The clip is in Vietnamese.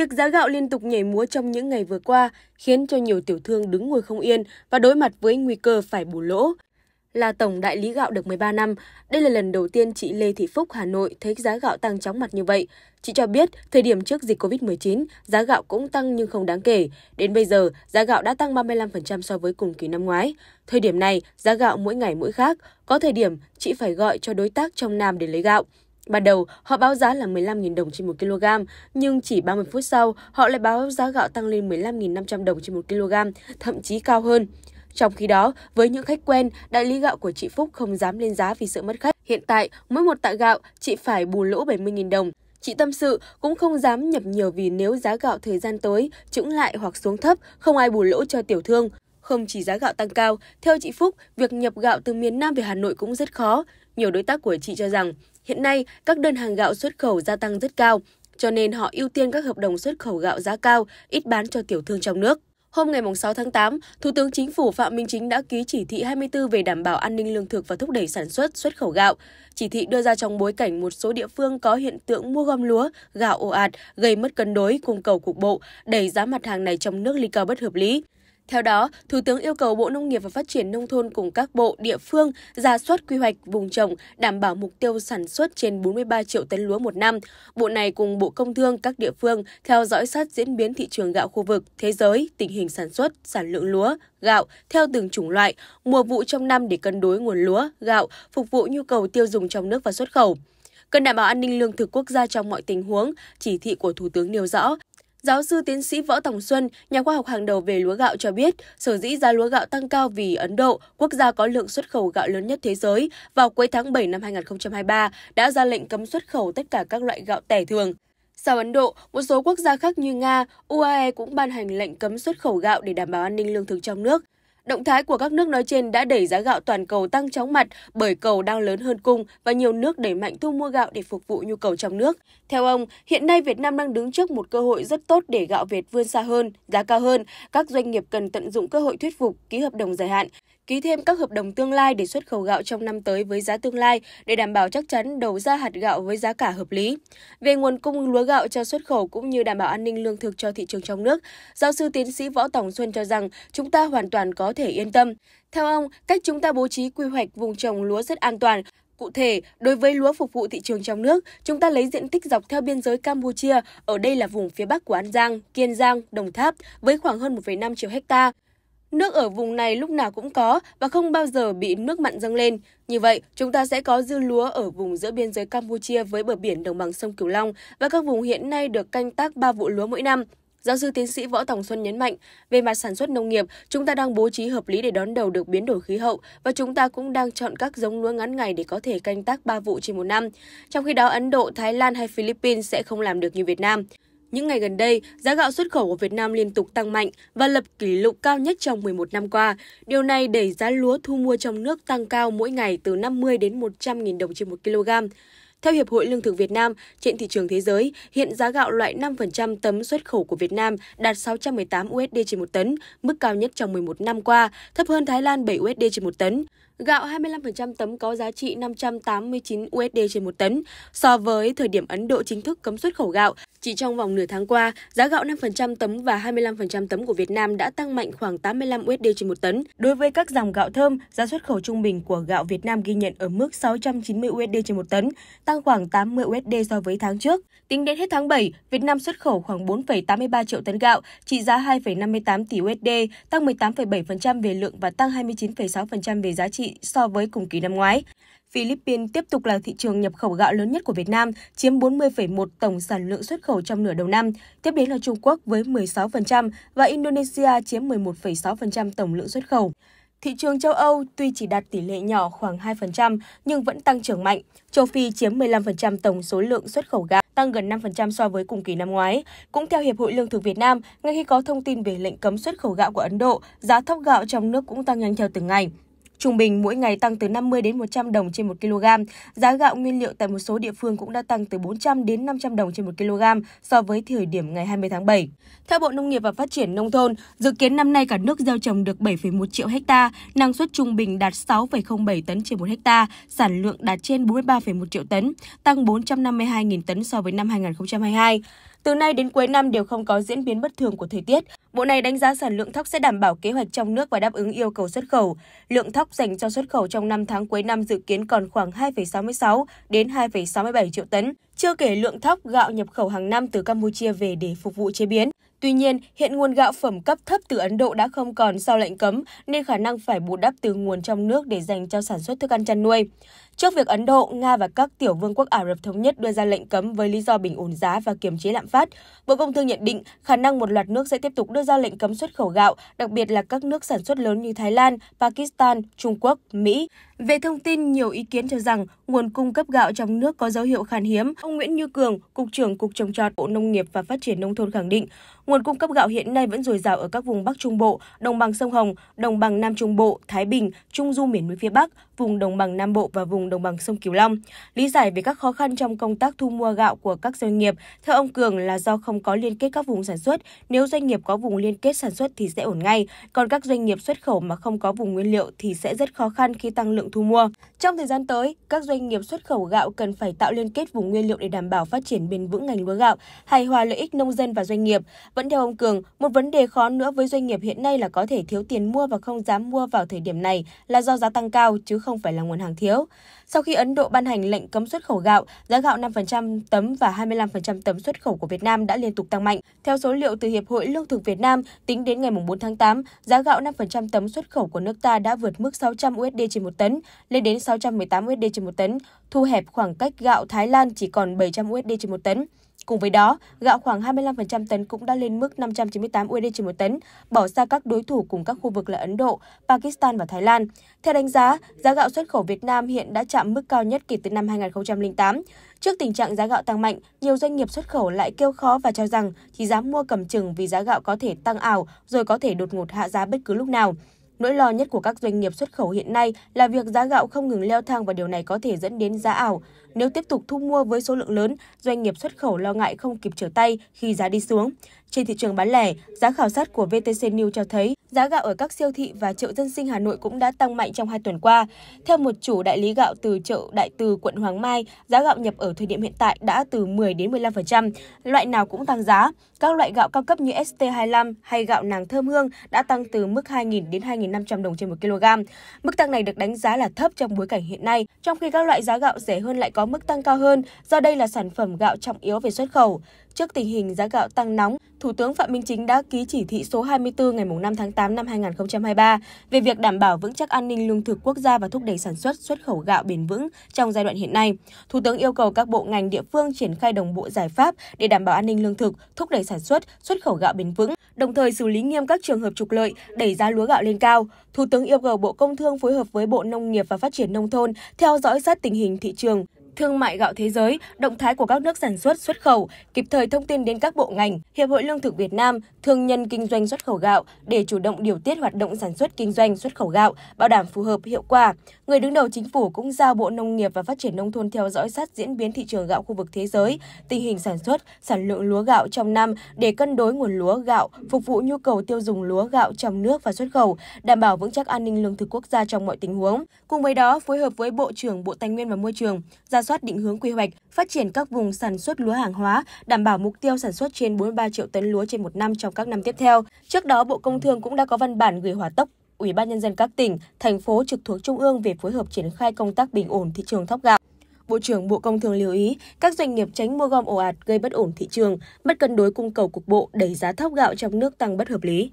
Việc giá gạo liên tục nhảy múa trong những ngày vừa qua khiến cho nhiều tiểu thương đứng ngồi không yên và đối mặt với nguy cơ phải bù lỗ. Là tổng đại lý gạo được 13 năm, đây là lần đầu tiên chị Lê Thị Phúc Hà Nội thấy giá gạo tăng chóng mặt như vậy. Chị cho biết, thời điểm trước dịch Covid-19, giá gạo cũng tăng nhưng không đáng kể. Đến bây giờ, giá gạo đã tăng 35% so với cùng kỳ năm ngoái. Thời điểm này, giá gạo mỗi ngày mỗi khác, có thời điểm chị phải gọi cho đối tác trong Nam để lấy gạo. Ban đầu, họ báo giá là 15.000 đồng trên 1 kg, nhưng chỉ 30 phút sau, họ lại báo giá gạo tăng lên 15.500 đồng trên 1 kg, thậm chí cao hơn. Trong khi đó, với những khách quen, đại lý gạo của chị Phúc không dám lên giá vì sợ mất khách. Hiện tại, mỗi một tạ gạo, chị phải bù lỗ 70.000 đồng. Chị tâm sự cũng không dám nhập nhiều vì nếu giá gạo thời gian tới trứng lại hoặc xuống thấp, không ai bù lỗ cho tiểu thương. Không chỉ giá gạo tăng cao, theo chị Phúc, việc nhập gạo từ miền Nam về Hà Nội cũng rất khó nhiều đối tác của chị cho rằng hiện nay các đơn hàng gạo xuất khẩu gia tăng rất cao, cho nên họ ưu tiên các hợp đồng xuất khẩu gạo giá cao, ít bán cho tiểu thương trong nước. Hôm ngày 6 tháng 8, Thủ tướng Chính phủ Phạm Minh Chính đã ký chỉ thị 24 về đảm bảo an ninh lương thực và thúc đẩy sản xuất xuất khẩu gạo. Chỉ thị đưa ra trong bối cảnh một số địa phương có hiện tượng mua gom lúa, gạo ồ ạt, gây mất cân đối cung cầu cục bộ, đẩy giá mặt hàng này trong nước lên cao bất hợp lý. Theo đó, Thủ tướng yêu cầu Bộ Nông nghiệp và Phát triển Nông thôn cùng các bộ địa phương ra soát quy hoạch vùng trồng đảm bảo mục tiêu sản xuất trên 43 triệu tấn lúa một năm. Bộ này cùng Bộ Công Thương các địa phương theo dõi sát diễn biến thị trường gạo khu vực, thế giới, tình hình sản xuất, sản lượng lúa, gạo theo từng chủng loại, mùa vụ trong năm để cân đối nguồn lúa, gạo, phục vụ nhu cầu tiêu dùng trong nước và xuất khẩu cần đảm bảo an ninh lương thực quốc gia trong mọi tình huống, chỉ thị của Thủ tướng nêu rõ, Giáo sư tiến sĩ Võ Tòng Xuân, nhà khoa học hàng đầu về lúa gạo cho biết, sở dĩ giá lúa gạo tăng cao vì Ấn Độ, quốc gia có lượng xuất khẩu gạo lớn nhất thế giới, vào cuối tháng 7 năm 2023 đã ra lệnh cấm xuất khẩu tất cả các loại gạo tẻ thường. Sau Ấn Độ, một số quốc gia khác như Nga, UAE cũng ban hành lệnh cấm xuất khẩu gạo để đảm bảo an ninh lương thực trong nước. Động thái của các nước nói trên đã đẩy giá gạo toàn cầu tăng chóng mặt bởi cầu đang lớn hơn cung và nhiều nước đẩy mạnh thu mua gạo để phục vụ nhu cầu trong nước. Theo ông, hiện nay Việt Nam đang đứng trước một cơ hội rất tốt để gạo Việt vươn xa hơn, giá cao hơn. Các doanh nghiệp cần tận dụng cơ hội thuyết phục ký hợp đồng dài hạn, ký thêm các hợp đồng tương lai để xuất khẩu gạo trong năm tới với giá tương lai để đảm bảo chắc chắn đầu ra hạt gạo với giá cả hợp lý. Về nguồn cung lúa gạo cho xuất khẩu cũng như đảm bảo an ninh lương thực cho thị trường trong nước, giáo sư tiến sĩ Võ tổng Xuân cho rằng chúng ta hoàn toàn có thể yên tâm. Theo ông, cách chúng ta bố trí quy hoạch vùng trồng lúa rất an toàn, Cụ thể, đối với lúa phục vụ thị trường trong nước, chúng ta lấy diện tích dọc theo biên giới Campuchia, ở đây là vùng phía Bắc của An Giang, Kiên Giang, Đồng Tháp, với khoảng hơn 1,5 triệu hecta. Nước ở vùng này lúc nào cũng có và không bao giờ bị nước mặn dâng lên. Như vậy, chúng ta sẽ có dư lúa ở vùng giữa biên giới Campuchia với bờ biển đồng bằng sông Cửu Long và các vùng hiện nay được canh tác 3 vụ lúa mỗi năm. Giáo sư tiến sĩ Võ Tòng Xuân nhấn mạnh, về mặt sản xuất nông nghiệp, chúng ta đang bố trí hợp lý để đón đầu được biến đổi khí hậu và chúng ta cũng đang chọn các giống lúa ngắn ngày để có thể canh tác 3 vụ trên một năm. Trong khi đó, Ấn Độ, Thái Lan hay Philippines sẽ không làm được như Việt Nam. Những ngày gần đây, giá gạo xuất khẩu của Việt Nam liên tục tăng mạnh và lập kỷ lục cao nhất trong 11 năm qua. Điều này đẩy giá lúa thu mua trong nước tăng cao mỗi ngày từ 50 đến 100 000 đồng trên 1 kg. Theo Hiệp hội Lương thực Việt Nam, trên thị trường thế giới, hiện giá gạo loại 5% tấm xuất khẩu của Việt Nam đạt 618 USD trên 1 tấn, mức cao nhất trong 11 năm qua, thấp hơn Thái Lan 7 USD trên 1 tấn gạo 25% tấm có giá trị 589 USD trên một tấn. So với thời điểm Ấn Độ chính thức cấm xuất khẩu gạo, chỉ trong vòng nửa tháng qua, giá gạo 5% tấm và 25% tấm của Việt Nam đã tăng mạnh khoảng 85 USD trên một tấn. Đối với các dòng gạo thơm, giá xuất khẩu trung bình của gạo Việt Nam ghi nhận ở mức 690 USD trên một tấn, tăng khoảng 80 USD so với tháng trước. Tính đến hết tháng 7, Việt Nam xuất khẩu khoảng 4,83 triệu tấn gạo, trị giá 2,58 tỷ USD, tăng 18,7% về lượng và tăng 29,6% về giá trị so với cùng kỳ năm ngoái. Philippines tiếp tục là thị trường nhập khẩu gạo lớn nhất của Việt Nam, chiếm 40,1 tổng sản lượng xuất khẩu trong nửa đầu năm. Tiếp đến là Trung Quốc với 16% và Indonesia chiếm 11,6% tổng lượng xuất khẩu. Thị trường châu Âu tuy chỉ đạt tỷ lệ nhỏ khoảng 2% nhưng vẫn tăng trưởng mạnh. Châu Phi chiếm 15% tổng số lượng xuất khẩu gạo, tăng gần 5% so với cùng kỳ năm ngoái. Cũng theo Hiệp hội Lương thực Việt Nam, ngay khi có thông tin về lệnh cấm xuất khẩu gạo của Ấn Độ, giá thóc gạo trong nước cũng tăng nhanh theo từng ngày trung bình mỗi ngày tăng từ 50 đến 100 đồng trên 1 kg. Giá gạo nguyên liệu tại một số địa phương cũng đã tăng từ 400 đến 500 đồng trên 1 kg so với thời điểm ngày 20 tháng 7. Theo Bộ Nông nghiệp và Phát triển Nông thôn, dự kiến năm nay cả nước gieo trồng được 7,1 triệu ha, năng suất trung bình đạt 6,07 tấn trên 1 ha, sản lượng đạt trên 43,1 triệu tấn, tăng 452.000 tấn so với năm 2022. Từ nay đến cuối năm đều không có diễn biến bất thường của thời tiết. Bộ này đánh giá sản lượng thóc sẽ đảm bảo kế hoạch trong nước và đáp ứng yêu cầu xuất khẩu. Lượng thóc dành cho xuất khẩu trong 5 tháng cuối năm dự kiến còn khoảng 2,66 đến 2,67 triệu tấn, chưa kể lượng thóc gạo nhập khẩu hàng năm từ Campuchia về để phục vụ chế biến. Tuy nhiên, hiện nguồn gạo phẩm cấp thấp từ Ấn Độ đã không còn sau lệnh cấm nên khả năng phải bù đắp từ nguồn trong nước để dành cho sản xuất thức ăn chăn nuôi. Trước việc Ấn Độ, Nga và các tiểu vương quốc Ả Rập Thống Nhất đưa ra lệnh cấm với lý do bình ổn giá và kiềm chế lạm phát, Bộ Công Thương nhận định khả năng một loạt nước sẽ tiếp tục đưa ra lệnh cấm xuất khẩu gạo, đặc biệt là các nước sản xuất lớn như Thái Lan, Pakistan, Trung Quốc, Mỹ. Về thông tin, nhiều ý kiến cho rằng nguồn cung cấp gạo trong nước có dấu hiệu khan hiếm. Ông Nguyễn Như Cường, Cục trưởng Cục trồng trọt Bộ Nông nghiệp và Phát triển Nông thôn khẳng định, nguồn cung cấp gạo hiện nay vẫn dồi dào ở các vùng Bắc Trung Bộ, đồng bằng sông Hồng, đồng bằng Nam Trung Bộ, Thái Bình, Trung Du miền núi phía Bắc, vùng đồng bằng Nam Bộ và vùng đồng bằng sông Cửu Long. Lý giải về các khó khăn trong công tác thu mua gạo của các doanh nghiệp, theo ông Cường là do không có liên kết các vùng sản xuất. Nếu doanh nghiệp có vùng liên kết sản xuất thì sẽ ổn ngay, còn các doanh nghiệp xuất khẩu mà không có vùng nguyên liệu thì sẽ rất khó khăn khi tăng lượng thu mua. Trong thời gian tới, các doanh nghiệp xuất khẩu gạo cần phải tạo liên kết vùng nguyên liệu để đảm bảo phát triển bền vững ngành lúa gạo, hài hòa lợi ích nông dân và doanh nghiệp. Vẫn theo ông Cường, một vấn đề khó nữa với doanh nghiệp hiện nay là có thể thiếu tiền mua và không dám mua vào thời điểm này là do giá tăng cao chứ không phải là nguồn hàng thiếu. Sau khi Ấn Độ ban hành lệnh cấm xuất khẩu gạo, giá gạo 5% tấm và 25% tấm xuất khẩu của Việt Nam đã liên tục tăng mạnh. Theo số liệu từ Hiệp hội Lương thực Việt Nam, tính đến ngày 4 tháng 8, giá gạo 5% tấm xuất khẩu của nước ta đã vượt mức 600 USD trên một tấn, lên đến 618 USD trên một tấn, thu hẹp khoảng cách gạo Thái Lan chỉ còn 700 USD trên một tấn. Cùng với đó, gạo khoảng 25% tấn cũng đã lên mức 598 USD trên một tấn, bỏ xa các đối thủ cùng các khu vực là Ấn Độ, Pakistan và Thái Lan. Theo đánh giá, giá gạo xuất khẩu Việt Nam hiện đã chạm mức cao nhất kể từ năm 2008. Trước tình trạng giá gạo tăng mạnh, nhiều doanh nghiệp xuất khẩu lại kêu khó và cho rằng chỉ dám mua cầm chừng vì giá gạo có thể tăng ảo rồi có thể đột ngột hạ giá bất cứ lúc nào. Nỗi lo nhất của các doanh nghiệp xuất khẩu hiện nay là việc giá gạo không ngừng leo thang và điều này có thể dẫn đến giá ảo. Nếu tiếp tục thu mua với số lượng lớn, doanh nghiệp xuất khẩu lo ngại không kịp trở tay khi giá đi xuống. Trên thị trường bán lẻ, giá khảo sát của VTC News cho thấy giá gạo ở các siêu thị và chợ dân sinh Hà Nội cũng đã tăng mạnh trong hai tuần qua. Theo một chủ đại lý gạo từ chợ Đại Từ, quận Hoàng Mai, giá gạo nhập ở thời điểm hiện tại đã từ 10 đến 15%, loại nào cũng tăng giá. Các loại gạo cao cấp như ST25 hay gạo nàng thơm hương đã tăng từ mức 2.000 đến 2.500 đồng trên 1 kg. Mức tăng này được đánh giá là thấp trong bối cảnh hiện nay, trong khi các loại giá gạo rẻ hơn lại có mức tăng cao hơn do đây là sản phẩm gạo trọng yếu về xuất khẩu. Trước tình hình giá gạo tăng nóng, Thủ tướng Phạm Minh Chính đã ký chỉ thị số 24 ngày 5 tháng 8 năm 2023 về việc đảm bảo vững chắc an ninh lương thực quốc gia và thúc đẩy sản xuất xuất khẩu gạo bền vững trong giai đoạn hiện nay. Thủ tướng yêu cầu các bộ ngành địa phương triển khai đồng bộ giải pháp để đảm bảo an ninh lương thực, thúc đẩy sản xuất xuất khẩu gạo bền vững, đồng thời xử lý nghiêm các trường hợp trục lợi, đẩy giá lúa gạo lên cao. Thủ tướng yêu cầu Bộ Công Thương phối hợp với Bộ Nông nghiệp và Phát triển nông thôn theo dõi sát tình hình thị trường, thương mại gạo thế giới, động thái của các nước sản xuất xuất khẩu, kịp thời thông tin đến các bộ ngành, Hiệp hội Lương thực Việt Nam, thương nhân kinh doanh xuất khẩu gạo để chủ động điều tiết hoạt động sản xuất kinh doanh xuất khẩu gạo, bảo đảm phù hợp hiệu quả. Người đứng đầu chính phủ cũng giao Bộ Nông nghiệp và Phát triển nông thôn theo dõi sát diễn biến thị trường gạo khu vực thế giới, tình hình sản xuất, sản lượng lúa gạo trong năm để cân đối nguồn lúa gạo phục vụ nhu cầu tiêu dùng lúa gạo trong nước và xuất khẩu, đảm bảo vững chắc an ninh lương thực quốc gia trong mọi tình huống. Cùng với đó, phối hợp với Bộ trưởng Bộ Tài nguyên và Môi trường, ra ra soát định hướng quy hoạch, phát triển các vùng sản xuất lúa hàng hóa, đảm bảo mục tiêu sản xuất trên 43 triệu tấn lúa trên một năm trong các năm tiếp theo. Trước đó, Bộ Công Thương cũng đã có văn bản gửi hỏa tốc Ủy ban nhân dân các tỉnh, thành phố trực thuộc trung ương về phối hợp triển khai công tác bình ổn thị trường thóc gạo. Bộ trưởng Bộ Công Thương lưu ý các doanh nghiệp tránh mua gom ồ ạt gây bất ổn thị trường, mất cân đối cung cầu cục bộ, đẩy giá thóc gạo trong nước tăng bất hợp lý.